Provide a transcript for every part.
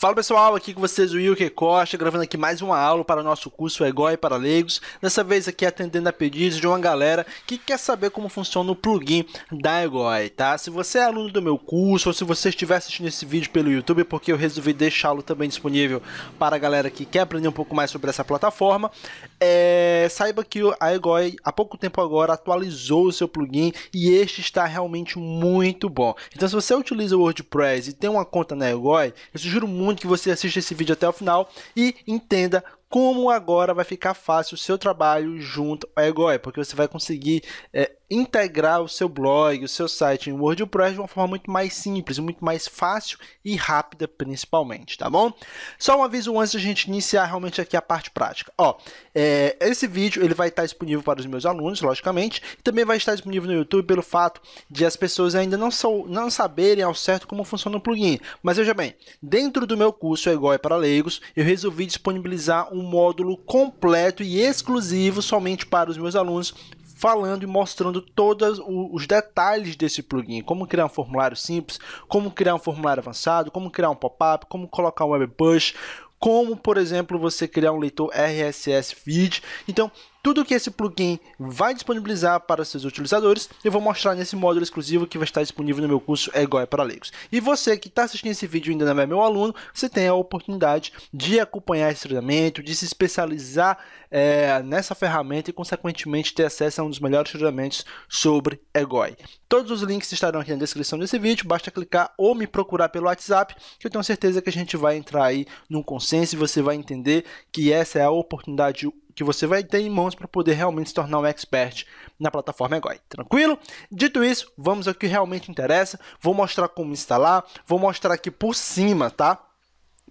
Fala pessoal, aqui com vocês o Wilker Costa, gravando aqui mais uma aula para o nosso curso Egoy é para leigos. Dessa vez aqui atendendo a pedidos de uma galera que quer saber como funciona o plugin da Egoy, é tá? Se você é aluno do meu curso ou se você estiver assistindo esse vídeo pelo YouTube, é porque eu resolvi deixá-lo também disponível para a galera que quer aprender um pouco mais sobre essa plataforma, é... saiba que a Egoy há pouco tempo agora atualizou o seu plugin e este está realmente muito bom. Então se você utiliza o WordPress e tem uma conta na Egoy, eu sugiro muito muito que você assista esse vídeo até o final e entenda como agora vai ficar fácil o seu trabalho junto ao EgoE, porque você vai conseguir é, integrar o seu blog, o seu site em WordPress de uma forma muito mais simples, muito mais fácil e rápida, principalmente, tá bom? Só um aviso antes da gente iniciar realmente aqui a parte prática. Ó, é, esse vídeo ele vai estar disponível para os meus alunos, logicamente, e também vai estar disponível no YouTube pelo fato de as pessoas ainda não, sou, não saberem ao certo como funciona o plugin. Mas veja bem, dentro do meu curso É Igual e é para Leigos, eu resolvi disponibilizar um módulo completo e exclusivo somente para os meus alunos, falando e mostrando todos os detalhes desse plugin, como criar um formulário simples, como criar um formulário avançado, como criar um pop-up, como colocar um web push, como, por exemplo, você criar um leitor RSS feed. Então, tudo que esse plugin vai disponibilizar para seus utilizadores, eu vou mostrar nesse módulo exclusivo que vai estar disponível no meu curso Egoi Igual para Leigos. E você que está assistindo esse vídeo e ainda não é meu aluno, você tem a oportunidade de acompanhar esse treinamento, de se especializar é, nessa ferramenta e, consequentemente, ter acesso a um dos melhores treinamentos sobre EGOI. Todos os links estarão aqui na descrição desse vídeo, basta clicar ou me procurar pelo WhatsApp, que eu tenho certeza que a gente vai entrar aí num consenso e você vai entender que essa é a oportunidade que você vai ter em mãos para poder realmente se tornar um expert na plataforma EGOI, tranquilo? Dito isso, vamos ao que realmente interessa, vou mostrar como instalar, vou mostrar aqui por cima, tá?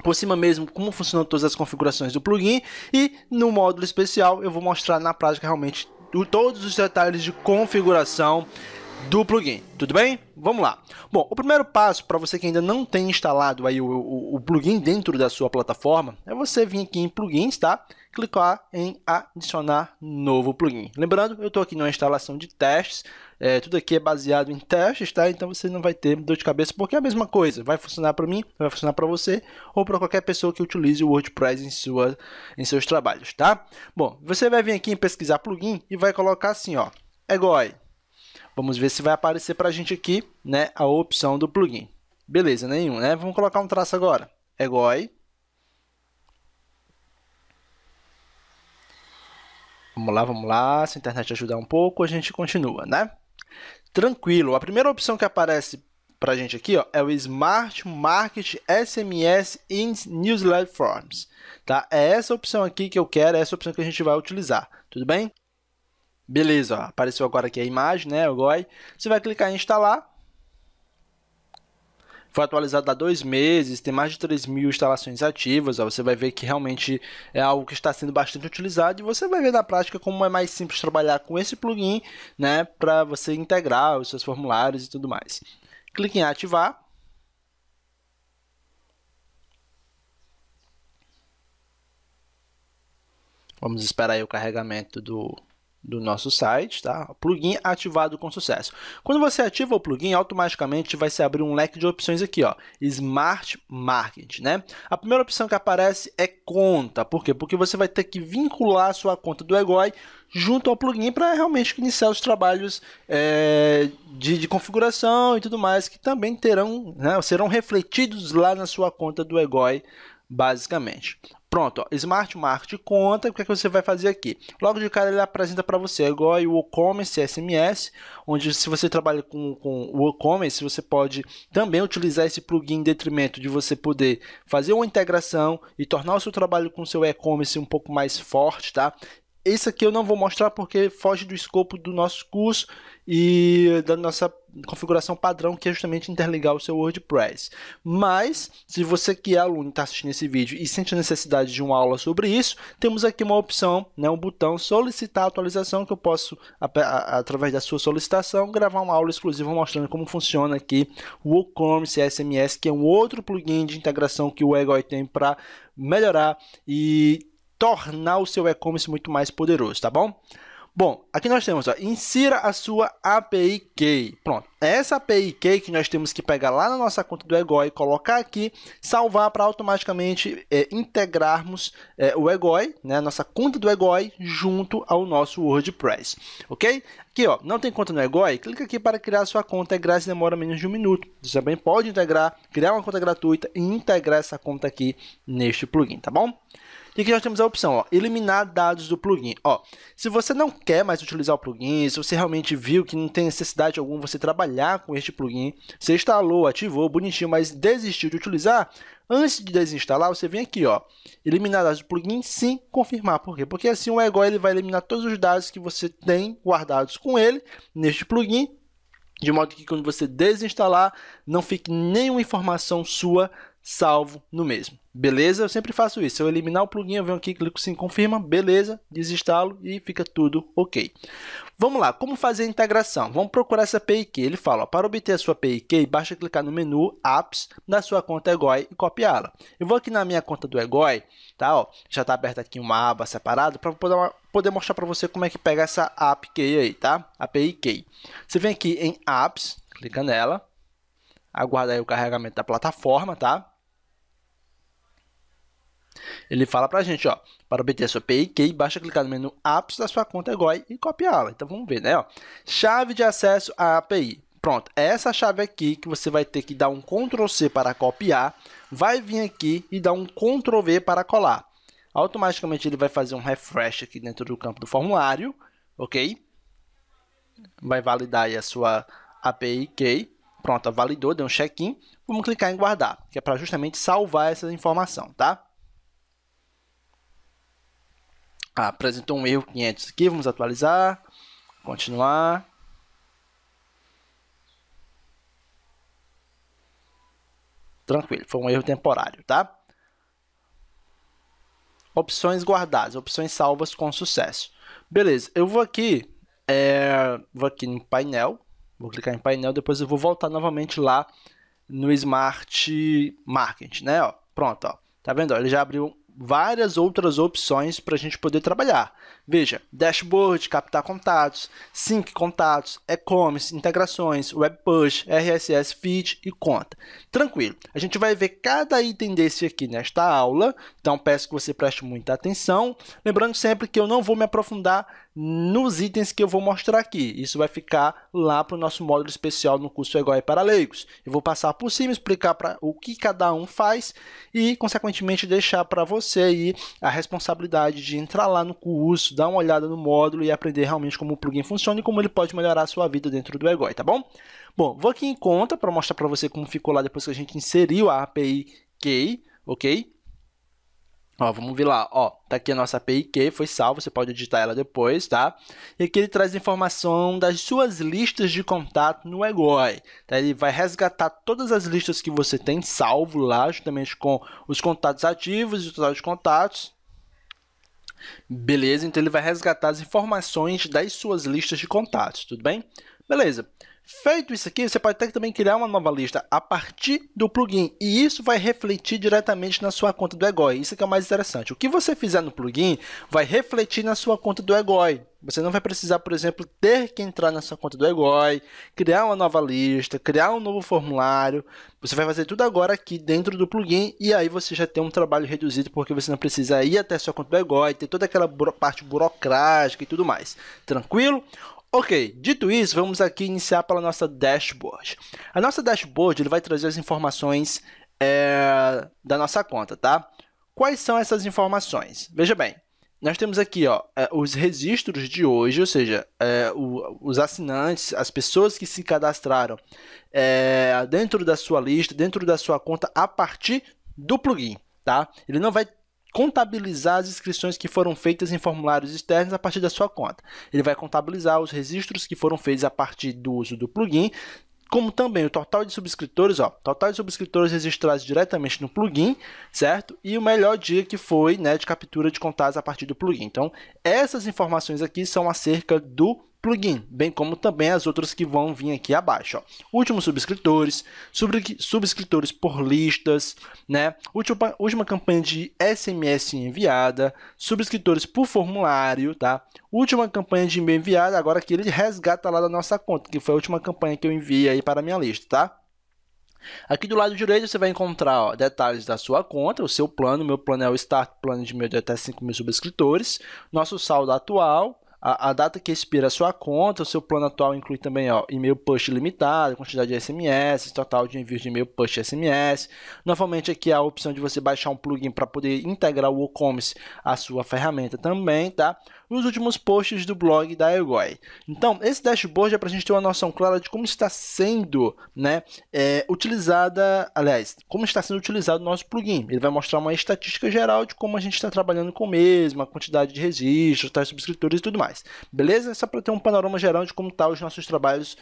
por cima mesmo como funcionam todas as configurações do plugin e no módulo especial eu vou mostrar na prática realmente todos os detalhes de configuração do plugin, tudo bem? Vamos lá. Bom, o primeiro passo para você que ainda não tem instalado aí o, o, o plugin dentro da sua plataforma é você vir aqui em plugins, tá? clicar em adicionar novo plugin. Lembrando, eu estou aqui numa instalação de testes, é, tudo aqui é baseado em testes, tá? Então você não vai ter dor de cabeça, porque é a mesma coisa, vai funcionar para mim, vai funcionar para você ou para qualquer pessoa que utilize o WordPress em, sua, em seus trabalhos, tá? Bom, você vai vir aqui em pesquisar plugin e vai colocar assim, ó, EGOI. Vamos ver se vai aparecer para a gente aqui, né, a opção do plugin. Beleza, nenhum, né? Vamos colocar um traço agora. EGOI Vamos lá, vamos lá. Se a internet ajudar um pouco, a gente continua, né? Tranquilo. A primeira opção que aparece para a gente aqui ó, é o Smart Market SMS in Newsletter Forms. Tá? É essa opção aqui que eu quero, é essa opção que a gente vai utilizar. Tudo bem? Beleza, ó, apareceu agora aqui a imagem, né, o GOI. Você vai clicar em instalar foi atualizado há dois meses, tem mais de 3 mil instalações ativas. Ó, você vai ver que realmente é algo que está sendo bastante utilizado e você vai ver na prática como é mais simples trabalhar com esse plugin, né, para você integrar os seus formulários e tudo mais. Clique em ativar. Vamos esperar o carregamento do do nosso site, tá? Plugin ativado com sucesso. Quando você ativa o plugin, automaticamente vai se abrir um leque de opções aqui, ó, Smart Market, né? A primeira opção que aparece é conta. Por quê? Porque você vai ter que vincular a sua conta do EGOI junto ao plugin para realmente iniciar os trabalhos é, de, de, configuração e tudo mais que também terão, né, serão refletidos lá na sua conta do EGOI basicamente. Pronto, ó, Smart Market conta, o que, é que você vai fazer aqui? Logo de cara ele apresenta para você, é igual o e-commerce SMS, onde se você trabalha com, o e-commerce, você pode também utilizar esse plugin em detrimento de você poder fazer uma integração e tornar o seu trabalho com o seu e-commerce um pouco mais forte, tá? Isso aqui eu não vou mostrar porque foge do escopo do nosso curso e da nossa configuração padrão, que é justamente interligar o seu WordPress. Mas, se você que é aluno e está assistindo esse vídeo e sente a necessidade de uma aula sobre isso, temos aqui uma opção, né, um botão solicitar atualização, que eu posso, através da sua solicitação, gravar uma aula exclusiva mostrando como funciona aqui o WooCommerce SMS, que é um outro plugin de integração que o Egoi tem para melhorar e tornar o seu e-commerce muito mais poderoso, tá bom? Bom, aqui nós temos, ó, insira a sua API Key. Pronto, é essa API Key que nós temos que pegar lá na nossa conta do EGOI, colocar aqui, salvar para automaticamente é, integrarmos é, o EGOI, né, a nossa conta do EGOI, junto ao nosso WordPress, ok? Aqui, ó, não tem conta no EGOI? Clica aqui para criar sua conta, é grátis, demora menos de um minuto. Você também pode integrar, criar uma conta gratuita e integrar essa conta aqui neste plugin, tá bom? E aqui nós temos a opção, ó, eliminar dados do plugin. Ó, se você não quer mais utilizar o plugin, se você realmente viu que não tem necessidade alguma você trabalhar com este plugin, você instalou, ativou, bonitinho, mas desistiu de utilizar, antes de desinstalar, você vem aqui, ó, eliminar dados do plugin, sim, confirmar. Por quê? Porque assim o Ego ele vai eliminar todos os dados que você tem guardados com ele neste plugin de modo que quando você desinstalar, não fique nenhuma informação sua salvo no mesmo. Beleza? Eu sempre faço isso. Eu eliminar o plugin, eu venho aqui, clico sim, confirma, beleza, desinstalo e fica tudo ok. Vamos lá, como fazer a integração? Vamos procurar essa API Key. Ele fala, ó, para obter a sua API Key, basta clicar no menu Apps da sua conta EGOI e copiá-la. Eu vou aqui na minha conta do EGOI, tá? Ó, já está aberta aqui uma aba separada para poder, poder mostrar para você como é que pega essa API Key aí, tá? API Key. Você vem aqui em Apps, clica nela, aguarda aí o carregamento da plataforma, tá? Ele fala pra gente, ó, para obter a sua PIK, basta clicar no menu apps da sua conta GOI e copiá-la. Então vamos ver, né, ó. Chave de acesso à API. Pronto, é essa chave aqui que você vai ter que dar um Ctrl C para copiar, vai vir aqui e dar um Ctrl V para colar. Automaticamente ele vai fazer um refresh aqui dentro do campo do formulário, ok? Vai validar aí a sua API key. Pronto, validou, deu um check-in. Vamos clicar em guardar, que é para justamente salvar essa informação, tá? apresentou um erro 500 aqui, vamos atualizar, continuar. Tranquilo, foi um erro temporário, tá? Opções guardadas, opções salvas com sucesso. Beleza, eu vou aqui, é, vou aqui em painel, vou clicar em painel, depois eu vou voltar novamente lá no Smart Market, né? Ó, pronto, ó. Tá vendo? Ó, ele já abriu várias outras opções para a gente poder trabalhar. Veja, dashboard, captar contatos, sync contatos, e-commerce, integrações, web push, RSS feed e conta. Tranquilo. A gente vai ver cada item desse aqui nesta aula, então peço que você preste muita atenção. Lembrando sempre que eu não vou me aprofundar nos itens que eu vou mostrar aqui. Isso vai ficar lá para o nosso módulo especial no curso EGOI para leigos. Eu vou passar por cima, explicar para o que cada um faz e, consequentemente, deixar para você aí a responsabilidade de entrar lá no curso, dar uma olhada no módulo e aprender realmente como o plugin funciona e como ele pode melhorar a sua vida dentro do EGOI, tá bom? Bom, vou aqui em conta para mostrar para você como ficou lá depois que a gente inseriu a API Key, ok? Ó, vamos ver lá, ó, tá aqui a nossa API Key, foi salvo, você pode editar ela depois, tá? E aqui ele traz informação das suas listas de contato no EGOI, tá? Ele vai resgatar todas as listas que você tem salvo lá, justamente com os contatos ativos e o total de contatos, Beleza, então ele vai resgatar as informações das suas listas de contatos, tudo bem? Beleza. Feito isso aqui, você pode até também criar uma nova lista a partir do plugin e isso vai refletir diretamente na sua conta do EGOI. Isso que é o mais interessante. O que você fizer no plugin vai refletir na sua conta do EGOI. Você não vai precisar, por exemplo, ter que entrar na sua conta do EGOI, criar uma nova lista, criar um novo formulário. Você vai fazer tudo agora aqui dentro do plugin e aí você já tem um trabalho reduzido porque você não precisa ir até a sua conta do EGOI, ter toda aquela parte burocrática e tudo mais. Tranquilo? Ok, dito isso, vamos aqui iniciar pela nossa dashboard. A nossa dashboard ele vai trazer as informações é, da nossa conta, tá? Quais são essas informações? Veja bem, nós temos aqui ó, é, os registros de hoje, ou seja, é, o, os assinantes, as pessoas que se cadastraram é, dentro da sua lista, dentro da sua conta a partir do plugin. Tá? Ele não vai contabilizar as inscrições que foram feitas em formulários externos a partir da sua conta. Ele vai contabilizar os registros que foram feitos a partir do uso do plugin, como também o total de subscritores, ó, total de subscritores registrados diretamente no plugin, certo? E o melhor dia que foi, né, de captura de contatos a partir do plugin. Então, essas informações aqui são acerca do plugin, bem como também as outras que vão vir aqui abaixo. Ó. Últimos subscritores, subscritores por listas, né? Última, última campanha de SMS enviada, subscritores por formulário, tá? Última campanha de e-mail enviada, agora que ele resgata lá da nossa conta, que foi a última campanha que eu enviei aí para a minha lista, tá? Aqui do lado direito você vai encontrar ó, detalhes da sua conta, o seu plano. Meu plano é o Start Plano de meio de até 5 mil subscritores, nosso saldo atual, a, a, data que expira a sua conta, o seu plano atual inclui também ó, e-mail push limitado, quantidade de SMS, total de envios de e-mail push SMS. Novamente aqui a opção de você baixar um plugin para poder integrar o WooCommerce à sua ferramenta também, tá? os últimos posts do blog da Elgoi. Então, esse dashboard é para a gente ter uma noção clara de como está sendo né, é, utilizada, aliás, como está sendo utilizado o nosso plugin. Ele vai mostrar uma estatística geral de como a gente está trabalhando com o mesmo, a quantidade de registros, tais subscritores e tudo mais. Beleza? Só para ter um panorama geral de como estão tá os nossos trabalhos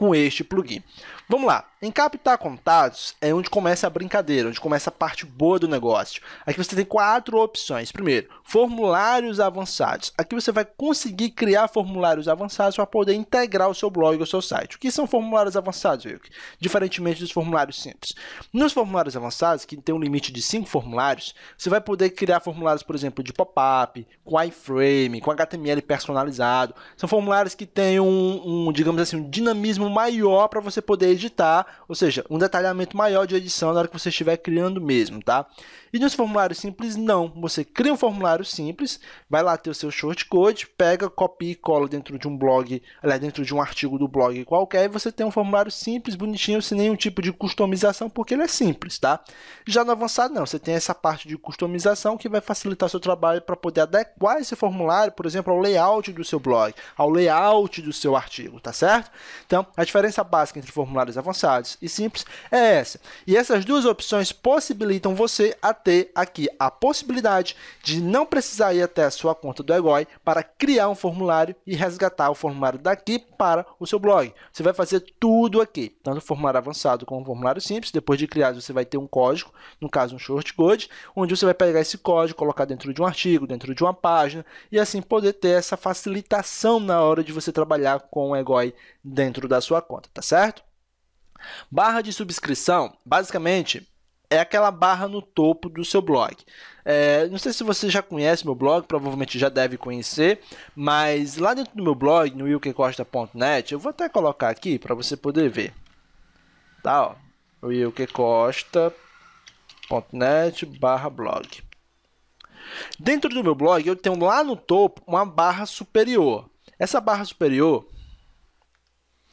com este plugin. Vamos lá, em captar contatos é onde começa a brincadeira, onde começa a parte boa do negócio. Aqui você tem quatro opções. Primeiro, formulários avançados. Aqui você vai conseguir criar formulários avançados para poder integrar o seu blog ao seu site. O que são formulários avançados, Wilk? Diferentemente dos formulários simples. Nos formulários avançados, que tem um limite de cinco formulários, você vai poder criar formulários, por exemplo, de pop-up, com iframe, com HTML personalizado. São formulários que têm um, um digamos assim, um dinamismo maior para você poder editar, ou seja, um detalhamento maior de edição na hora que você estiver criando mesmo, tá? E nos formulários simples, não. Você cria um formulário simples, vai lá ter o seu shortcode, pega, copia e cola dentro de um blog, aliás, dentro de um artigo do blog qualquer, e você tem um formulário simples, bonitinho, sem nenhum tipo de customização, porque ele é simples, tá? Já no avançado, não. Você tem essa parte de customização que vai facilitar seu trabalho para poder adequar esse formulário, por exemplo, ao layout do seu blog, ao layout do seu artigo, tá certo? Então, a diferença básica entre formulários avançados e simples é essa. E essas duas opções possibilitam você a ter aqui a possibilidade de não precisar ir até a sua conta do EGOI para criar um formulário e resgatar o formulário daqui para o seu blog. Você vai fazer tudo aqui, tanto o formulário avançado como o formulário simples. Depois de criado, você vai ter um código, no caso um short code, onde você vai pegar esse código, colocar dentro de um artigo, dentro de uma página e assim poder ter essa facilitação na hora de você trabalhar com o EGOI dentro da da sua conta, tá certo? Barra de subscrição, basicamente, é aquela barra no topo do seu blog. É, não sei se você já conhece meu blog, provavelmente já deve conhecer, mas lá dentro do meu blog, no wilkecosta.net, eu vou até colocar aqui para você poder ver. Tá, ó, wilkecosta.net barra blog. Dentro do meu blog, eu tenho lá no topo uma barra superior. Essa barra superior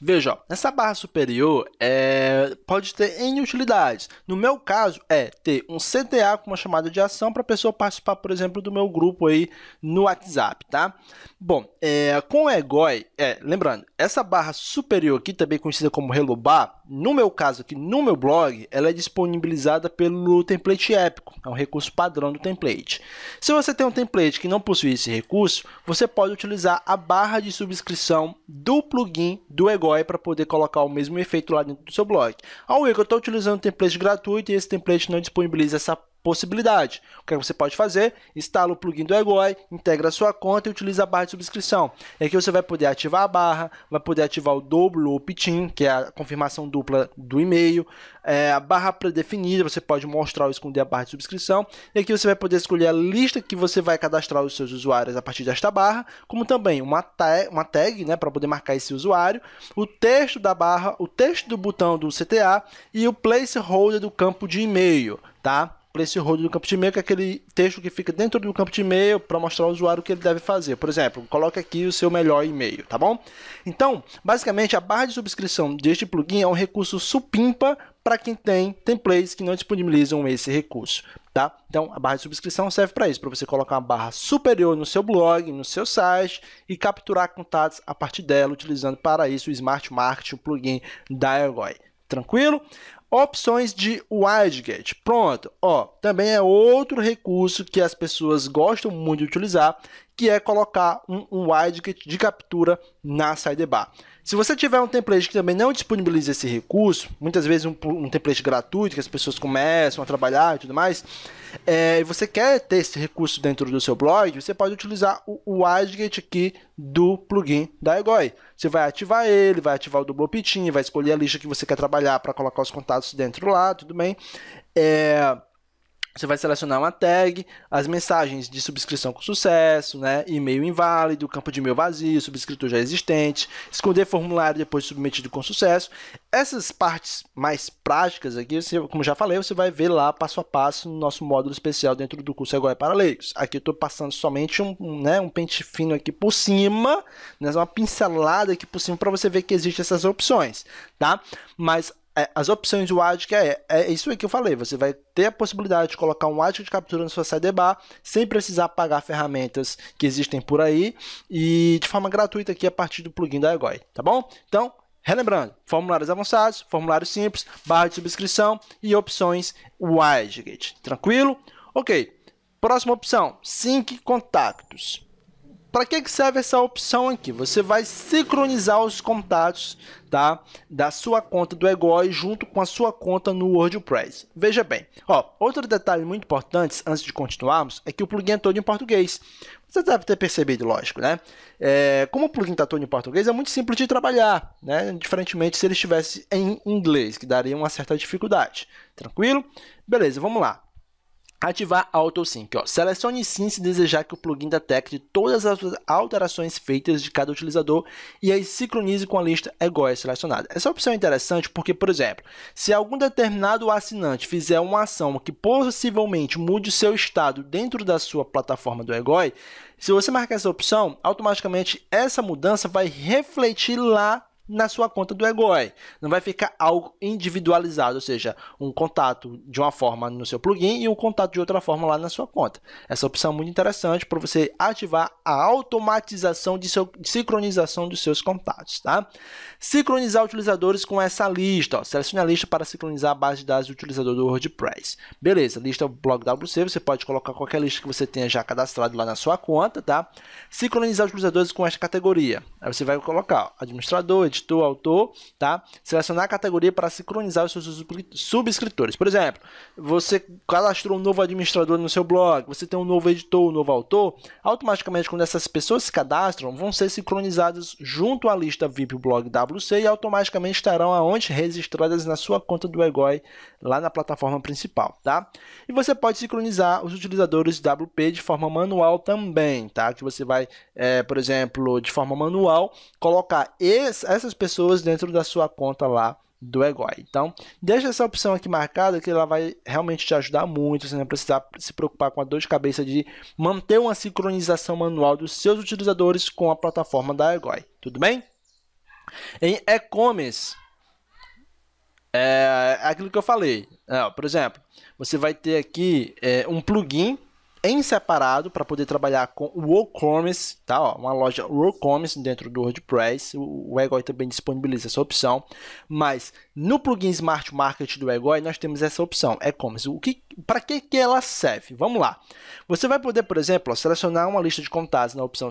Veja, essa barra superior é, pode ter N utilidades. No meu caso, é ter um CTA com uma chamada de ação para a pessoa participar, por exemplo, do meu grupo aí no WhatsApp, tá? Bom, é, com o EGOI, é, lembrando, essa barra superior aqui, também conhecida como relobar, no meu caso aqui, no meu blog, ela é disponibilizada pelo template épico, é um recurso padrão do template. Se você tem um template que não possui esse recurso, você pode utilizar a barra de subscrição do plugin do EGOI para poder colocar o mesmo efeito lá dentro do seu blog. A Wix, eu estou utilizando um template gratuito e esse template não disponibiliza essa possibilidade. O é que você pode fazer? Instala o plugin do EGOI, integra a sua conta e utiliza a barra de subscrição. E aqui você vai poder ativar a barra, vai poder ativar o dobro ou opt-in, que é a confirmação dupla do e-mail, é a barra predefinida você pode mostrar ou esconder a barra de subscrição. E aqui você vai poder escolher a lista que você vai cadastrar os seus usuários a partir desta barra, como também uma tag, uma tag né, para poder marcar esse usuário, o texto da barra, o texto do botão do CTA e o placeholder do campo de e-mail, tá? rodo do campo de e-mail, que é aquele texto que fica dentro do campo de e-mail para mostrar ao usuário o que ele deve fazer. Por exemplo, coloque aqui o seu melhor e-mail, tá bom? Então, basicamente, a barra de subscrição deste plugin é um recurso supimpa para quem tem templates que não disponibilizam esse recurso, tá? Então, a barra de subscrição serve para isso, para você colocar uma barra superior no seu blog, no seu site e capturar contatos a partir dela, utilizando para isso o Smart Marketing, o plugin da Egoi. Tranquilo? Opções de widget. Pronto, ó, também é outro recurso que as pessoas gostam muito de utilizar, que é colocar um, um widget de captura na sidebar. Se você tiver um template que também não disponibiliza esse recurso, muitas vezes um, um template gratuito que as pessoas começam a trabalhar e tudo mais, é, e é, você quer ter esse recurso dentro do seu blog, você pode utilizar o, o widget aqui do plugin da Egoi. Você vai ativar ele, vai ativar o Double Pitin, vai escolher a lista que você quer trabalhar para colocar os contatos dentro lá, tudo bem. É... Você vai selecionar uma tag, as mensagens de subscrição com sucesso, né? E-mail inválido, campo de e-mail vazio, subscritor já existente, esconder formulário depois submetido com sucesso. Essas partes mais práticas aqui, você, como já falei, você vai ver lá passo a passo no nosso módulo especial dentro do curso Agora é para Leigos. Aqui eu estou passando somente um, um, né, um pente fino aqui por cima, né, uma pincelada aqui por cima para você ver que existem essas opções, tá? Mas é, as opções do ADK é, é isso aí que eu falei. Você vai ter a possibilidade de colocar um ADK de captura na sua sidebar sem precisar pagar ferramentas que existem por aí e de forma gratuita aqui a partir do plugin da Egoi, tá bom? Então, Relembrando, formulários avançados, formulário simples, barra de subscrição e opções Widget. Tranquilo? Ok. Próxima opção, sync contactos. Para que, que serve essa opção aqui? Você vai sincronizar os contatos tá? da sua conta do Egoi junto com a sua conta no WordPress. Veja bem, ó, outro detalhe muito importante antes de continuarmos é que o plugin é todo em português. Você deve ter percebido, lógico, né? É, como o plugin está todo em português, é muito simples de trabalhar, né? Diferentemente se ele estivesse em inglês, que daria uma certa dificuldade. Tranquilo? Beleza, vamos lá. Ativar AutoSync. Ó. Selecione sim se desejar que o plugin detecte todas as alterações feitas de cada utilizador e aí sincronize com a lista egoi selecionada. Essa opção é interessante porque, por exemplo, se algum determinado assinante fizer uma ação que possivelmente mude seu estado dentro da sua plataforma do egoi, se você marcar essa opção, automaticamente essa mudança vai refletir lá na sua conta do Egoi. Não vai ficar algo individualizado, ou seja, um contato de uma forma no seu plugin e um contato de outra forma lá na sua conta. Essa opção é muito interessante para você ativar a automatização de, seu, de sincronização dos seus contatos. Tá? Sincronizar utilizadores com essa lista. Selecione a lista para sincronizar a base de dados do utilizador do WordPress. Beleza, lista blog WC, você pode colocar qualquer lista que você tenha já cadastrado lá na sua conta. tá? Sincronizar utilizadores com esta categoria. Aí você vai colocar ó, administrador, editor, autor, tá? Selecionar a categoria para sincronizar os seus subscritores. Por exemplo, você cadastrou um novo administrador no seu blog, você tem um novo editor, um novo autor, automaticamente quando essas pessoas se cadastram, vão ser sincronizadas junto à lista VIP Blog WC e automaticamente estarão aonde registradas na sua conta do EGOI lá na plataforma principal, tá? E você pode sincronizar os utilizadores WP de forma manual também, tá? Que você vai, é, por exemplo, de forma manual, colocar esse, essas pessoas dentro da sua conta lá do Egoi. Então, deixa essa opção aqui marcada que ela vai realmente te ajudar muito, você não precisar se preocupar com a dor de cabeça de manter uma sincronização manual dos seus utilizadores com a plataforma da Egoi. Tudo bem? Em e-commerce, é aquilo que eu falei. É, por exemplo, você vai ter aqui é, um plugin em separado para poder trabalhar com o WooCommerce, tá? Ó, uma loja WooCommerce dentro do WordPress. O Egoi também disponibiliza essa opção, mas no plugin Smart Market do Egoi nós temos essa opção e-commerce. O que, para que que ela serve? Vamos lá. Você vai poder, por exemplo, ó, selecionar uma lista de contatos na opção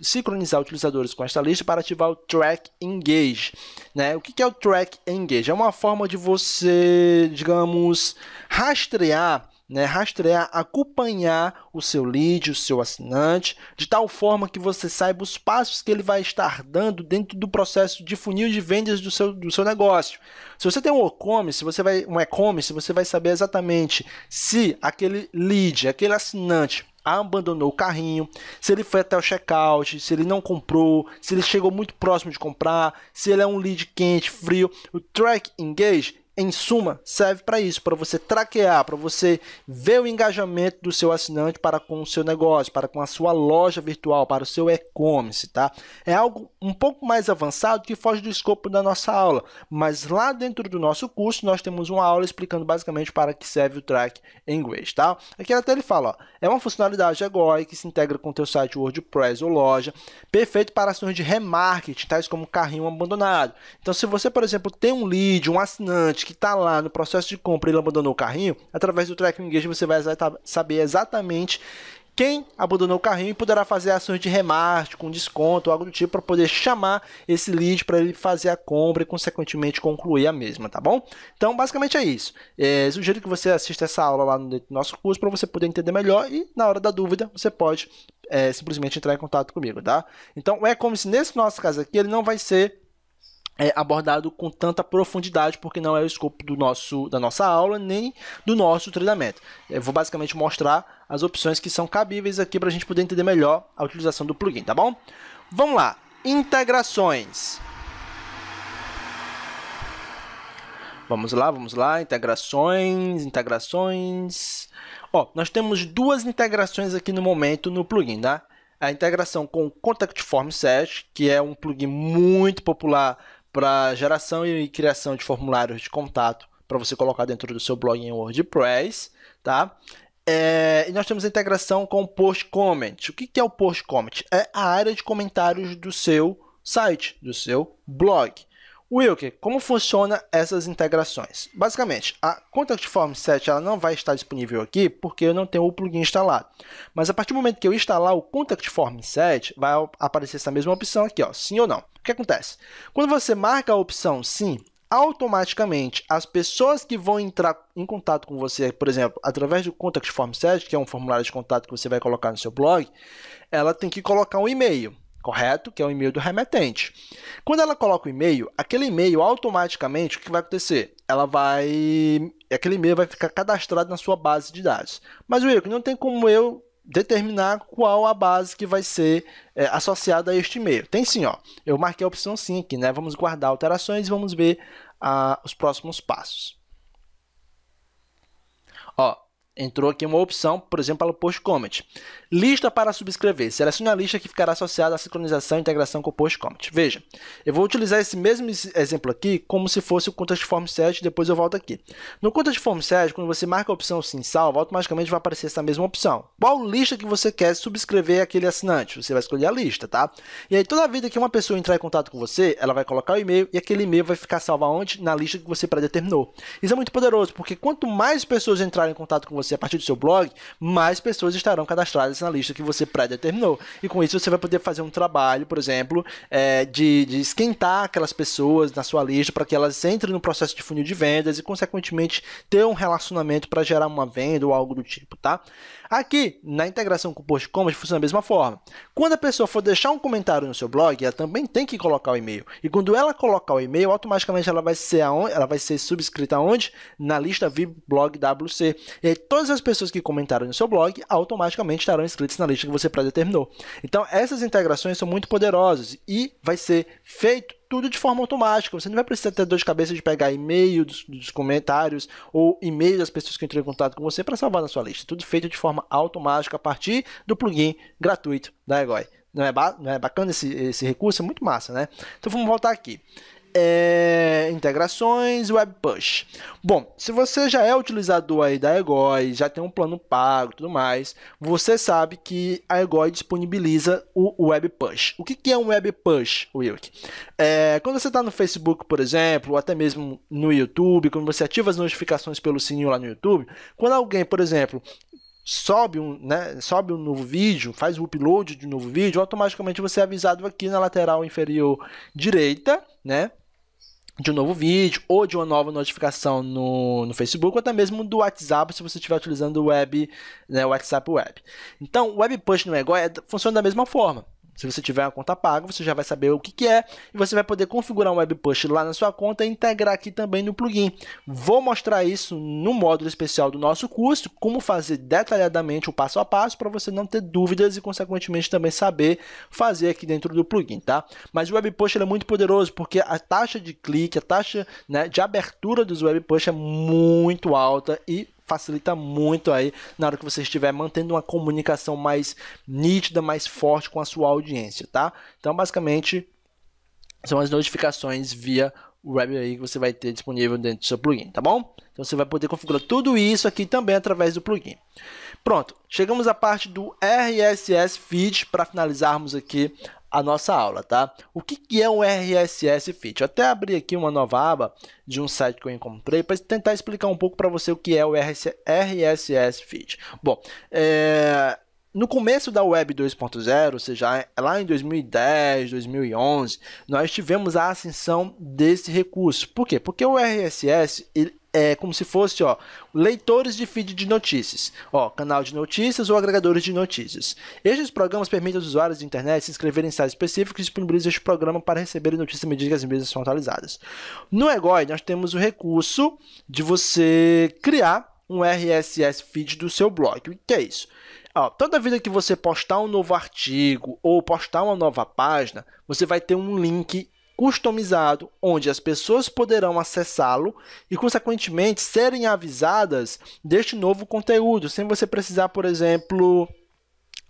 sincronizar utilizadores com esta lista para ativar o Track Engage, né? O que, que é o Track Engage? É uma forma de você, digamos, rastrear né, rastrear, acompanhar o seu lead, o seu assinante, de tal forma que você saiba os passos que ele vai estar dando dentro do processo de funil de vendas do seu, do seu negócio. Se você tem um e-commerce, você vai um e-commerce, você vai saber exatamente se aquele lead, aquele assinante abandonou o carrinho, se ele foi até o checkout, se ele não comprou, se ele chegou muito próximo de comprar, se ele é um lead quente, frio, o track engage em suma, serve para isso, para você traquear, para você ver o engajamento do seu assinante para com o seu negócio, para com a sua loja virtual, para o seu e-commerce, tá? É algo um pouco mais avançado que foge do escopo da nossa aula, mas lá dentro do nosso curso nós temos uma aula explicando basicamente para que serve o track em inglês, tá? Aqui até ele fala, ó, é uma funcionalidade agora que se integra com o teu site WordPress ou loja, perfeito para ações de remarketing, tais como carrinho abandonado. Então, se você, por exemplo, tem um lead, um assinante que está lá no processo de compra e ele abandonou o carrinho, através do Tracking Engage você vai saber exatamente quem abandonou o carrinho e poderá fazer ações de remate, com desconto, algo do tipo, para poder chamar esse lead para ele fazer a compra e, consequentemente, concluir a mesma, tá bom? Então, basicamente é isso. É, sugiro que você assista essa aula lá no nosso curso para você poder entender melhor e, na hora da dúvida, você pode é, simplesmente entrar em contato comigo, tá? Então, é como se nesse nosso caso aqui, ele não vai ser é, abordado com tanta profundidade, porque não é o escopo do nosso, da nossa aula nem do nosso treinamento. Eu vou basicamente mostrar as opções que são cabíveis aqui para a gente poder entender melhor a utilização do plugin, tá bom? Vamos lá, integrações. Vamos lá, vamos lá, integrações, integrações. Ó, nós temos duas integrações aqui no momento no plugin, tá? A integração com o Contact Form Set, que é um plugin muito popular para geração e criação de formulários de contato para você colocar dentro do seu blog em WordPress, tá? É, e nós temos a integração com o Post Comment. O que é o Post Comment? É a área de comentários do seu site, do seu blog. Wilke, como funciona essas integrações? Basicamente, a Contact Form 7 ela não vai estar disponível aqui porque eu não tenho o plugin instalado. Mas a partir do momento que eu instalar o Contact Form 7, vai aparecer essa mesma opção aqui, ó, sim ou não. O que acontece? Quando você marca a opção sim, automaticamente as pessoas que vão entrar em contato com você, por exemplo, através do Contact Form 7, que é um formulário de contato que você vai colocar no seu blog, ela tem que colocar um e-mail correto? Que é o e-mail do remetente. Quando ela coloca o e-mail, aquele e-mail automaticamente o que vai acontecer? Ela vai. Aquele e-mail vai ficar cadastrado na sua base de dados. Mas, Wilco, não tem como eu determinar qual a base que vai ser é, associada a este e-mail. Tem sim, ó. Eu marquei a opção sim aqui, né? Vamos guardar alterações e vamos ver ah, os próximos passos. Ó, entrou aqui uma opção, por exemplo, para o post comment. Lista para subscrever. Selecione a lista que ficará associada à sincronização e integração com o Post Comet. Veja, eu vou utilizar esse mesmo exemplo aqui como se fosse o Contact Form Set, depois eu volto aqui. No Contact Form Set, quando você marca a opção Sim Salva, automaticamente vai aparecer essa mesma opção. Qual lista que você quer subscrever aquele assinante? Você vai escolher a lista, tá? E aí toda vida que uma pessoa entrar em contato com você, ela vai colocar o e-mail e aquele e-mail vai ficar salvo aonde? Na lista que você predeterminou. Isso é muito poderoso, porque quanto mais pessoas entrarem em contato com você a partir do seu blog, mais pessoas estarão cadastradas na lista que você pré-determinou. E com isso você vai poder fazer um trabalho, por exemplo, é, de, de esquentar aquelas pessoas na sua lista para que elas entrem no processo de funil de vendas e, consequentemente, ter um relacionamento para gerar uma venda ou algo do tipo, tá? Aqui, na integração com o Post Commerce, funciona da mesma forma. Quando a pessoa for deixar um comentário no seu blog, ela também tem que colocar o e-mail. E quando ela colocar o e-mail, automaticamente ela vai ser, aonde, ela vai ser subscrita onde? Na lista VIP Blog WC. E aí, todas as pessoas que comentaram no seu blog, automaticamente estarão inscritas na lista que você pré-determinou. Então, essas integrações são muito poderosas e vai ser feito tudo de forma automática. Você não vai precisar ter dor de cabeça de pegar e-mail dos, dos comentários ou e-mail das pessoas que entram em contato com você para salvar na sua lista. Tudo feito de forma automática a partir do plugin gratuito da EGOI. Não é, não é bacana esse, esse recurso? É muito massa, né? Então vamos voltar aqui é, integrações e push. Bom, se você já é utilizador aí da EGOI, já tem um plano pago e tudo mais, você sabe que a EGOI disponibiliza o web push. O que, que é um push, Wilk? É, quando você está no Facebook, por exemplo, ou até mesmo no YouTube, quando você ativa as notificações pelo sininho lá no YouTube, quando alguém, por exemplo, sobe um, né, sobe um novo vídeo, faz o upload de um novo vídeo, automaticamente você é avisado aqui na lateral inferior direita, né? de um novo vídeo ou de uma nova notificação no, no Facebook ou até mesmo do WhatsApp se você estiver utilizando o web, né, WhatsApp Web. Então, o Web Push no Egoi funciona da mesma forma. Se você tiver uma conta paga, você já vai saber o que, que é e você vai poder configurar um webpush lá na sua conta e integrar aqui também no plugin. Vou mostrar isso no módulo especial do nosso curso, como fazer detalhadamente o passo a passo para você não ter dúvidas e consequentemente também saber fazer aqui dentro do plugin, tá? Mas o webpush é muito poderoso porque a taxa de clique, a taxa né, de abertura dos webpush é muito alta e facilita muito aí na hora que você estiver mantendo uma comunicação mais nítida, mais forte com a sua audiência, tá? Então, basicamente, são as notificações via web aí que você vai ter disponível dentro do seu plugin, tá bom? Então você vai poder configurar tudo isso aqui também através do plugin. Pronto, chegamos à parte do RSS Feed para finalizarmos aqui a nossa aula, tá? O que, é um RSS Feed? Eu até abri aqui uma nova aba de um site que eu encontrei para tentar explicar um pouco para você o que é o RSS Feed. Bom, é, no começo da Web 2.0, ou seja, lá em 2010, 2011, nós tivemos a ascensão desse recurso. Por quê? Porque o RSS ele é como se fosse ó, leitores de feed de notícias, ó, canal de notícias ou agregadores de notícias. Estes programas permitem aos usuários de internet se inscreverem em sites específicos e disponibilizam este programa para receber notícias à medida que as empresas são atualizadas. No EGOI, nós temos o recurso de você criar um RSS feed do seu blog. O que é isso? Ó, toda vida que você postar um novo artigo ou postar uma nova página, você vai ter um link customizado, onde as pessoas poderão acessá-lo e, consequentemente, serem avisadas deste novo conteúdo, sem você precisar, por exemplo,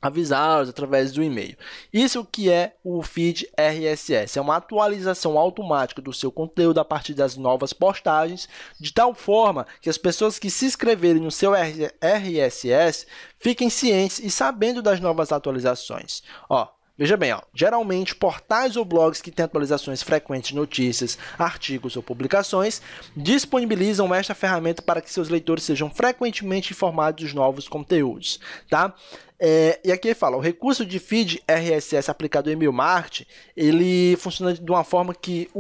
avisá-los através do e-mail. Isso que é o feed RSS, é uma atualização automática do seu conteúdo a partir das novas postagens, de tal forma que as pessoas que se inscreverem no seu RSS fiquem cientes e sabendo das novas atualizações. Ó, Veja bem, ó, geralmente portais ou blogs que têm atualizações frequentes de notícias, artigos ou publicações disponibilizam esta ferramenta para que seus leitores sejam frequentemente informados dos novos conteúdos, tá? É, e aqui ele fala, o recurso de feed RSS aplicado em e marketing, ele funciona de uma forma que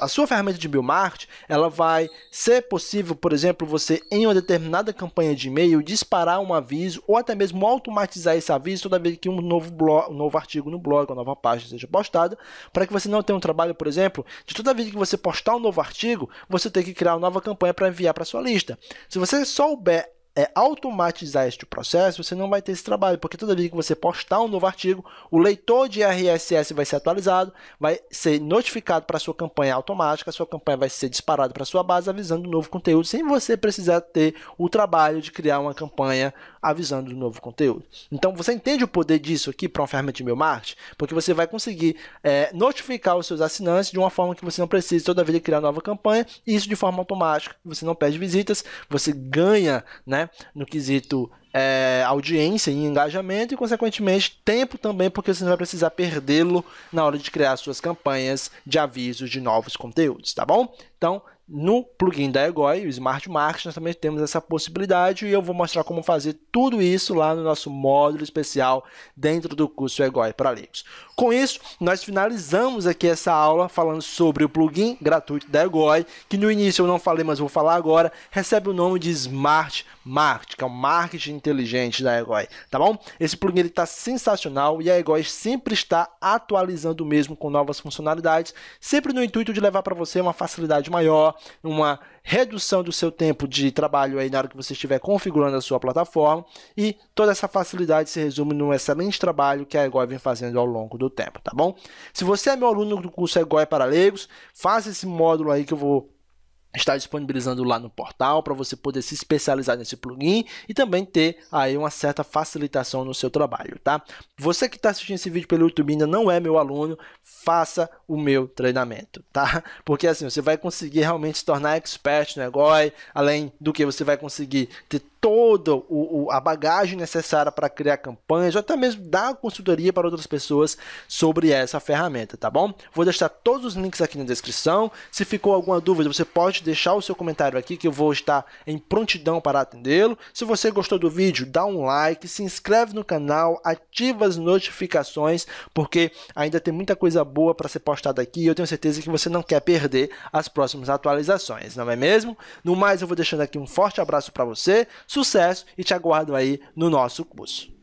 a sua ferramenta de e marketing, ela vai ser possível, por exemplo, você em uma determinada campanha de e-mail disparar um aviso ou até mesmo automatizar esse aviso toda vez que um novo, blog, um novo artigo no blog, uma nova página seja postada, para que você não tenha um trabalho, por exemplo, de toda vez que você postar um novo artigo, você ter que criar uma nova campanha para enviar para sua lista. Se você souber é, automatizar este processo, você não vai ter esse trabalho, porque toda vez que você postar um novo artigo, o leitor de RSS vai ser atualizado, vai ser notificado para sua campanha automática, a sua campanha vai ser disparada para sua base avisando o novo conteúdo, sem você precisar ter o trabalho de criar uma campanha avisando o novo conteúdo. Então você entende o poder disso aqui para uma ferramenta de meu marketing, porque você vai conseguir é, notificar os seus assinantes de uma forma que você não precisa toda vez criar nova campanha, e isso de forma automática, você não perde visitas, você ganha né, no quesito é, audiência e engajamento e, consequentemente, tempo também, porque você não vai precisar perdê-lo na hora de criar suas campanhas de avisos de novos conteúdos, tá bom? Então, no plugin da Egoi, o Smart Marketing nós também temos essa possibilidade e eu vou mostrar como fazer tudo isso lá no nosso módulo especial dentro do curso Egoi para Leigos. Com isso, nós finalizamos aqui essa aula falando sobre o plugin gratuito da Egoi, que no início eu não falei, mas vou falar agora, recebe o nome de Smart Marketing que é o marketing inteligente da Egoi, tá bom? Esse plugin está sensacional e a Egoi sempre está atualizando mesmo com novas funcionalidades, sempre no intuito de levar para você uma facilidade maior, uma redução do seu tempo de trabalho aí na hora que você estiver configurando a sua plataforma e toda essa facilidade se resume num excelente trabalho que a EGOI vem fazendo ao longo do tempo, tá bom? Se você é meu aluno do curso EGOI para Leigos, faça esse módulo aí que eu vou estar disponibilizando lá no portal para você poder se especializar nesse plugin e também ter aí uma certa facilitação no seu trabalho, tá? Você que está assistindo esse vídeo pelo YouTube ainda não é meu aluno, faça o meu treinamento, tá? Porque assim, você vai conseguir realmente se tornar expert no EGOI, além do que você vai conseguir ter toda o, o, a bagagem necessária para criar campanhas, ou até mesmo dar consultoria para outras pessoas sobre essa ferramenta, tá bom? Vou deixar todos os links aqui na descrição. Se ficou alguma dúvida, você pode deixar o seu comentário aqui que eu vou estar em prontidão para atendê-lo. Se você gostou do vídeo, dá um like, se inscreve no canal, ativa as notificações, porque ainda tem muita coisa boa para ser postada gostado aqui. Eu tenho certeza que você não quer perder as próximas atualizações, não é mesmo? No mais, eu vou deixando aqui um forte abraço para você, sucesso e te aguardo aí no nosso curso.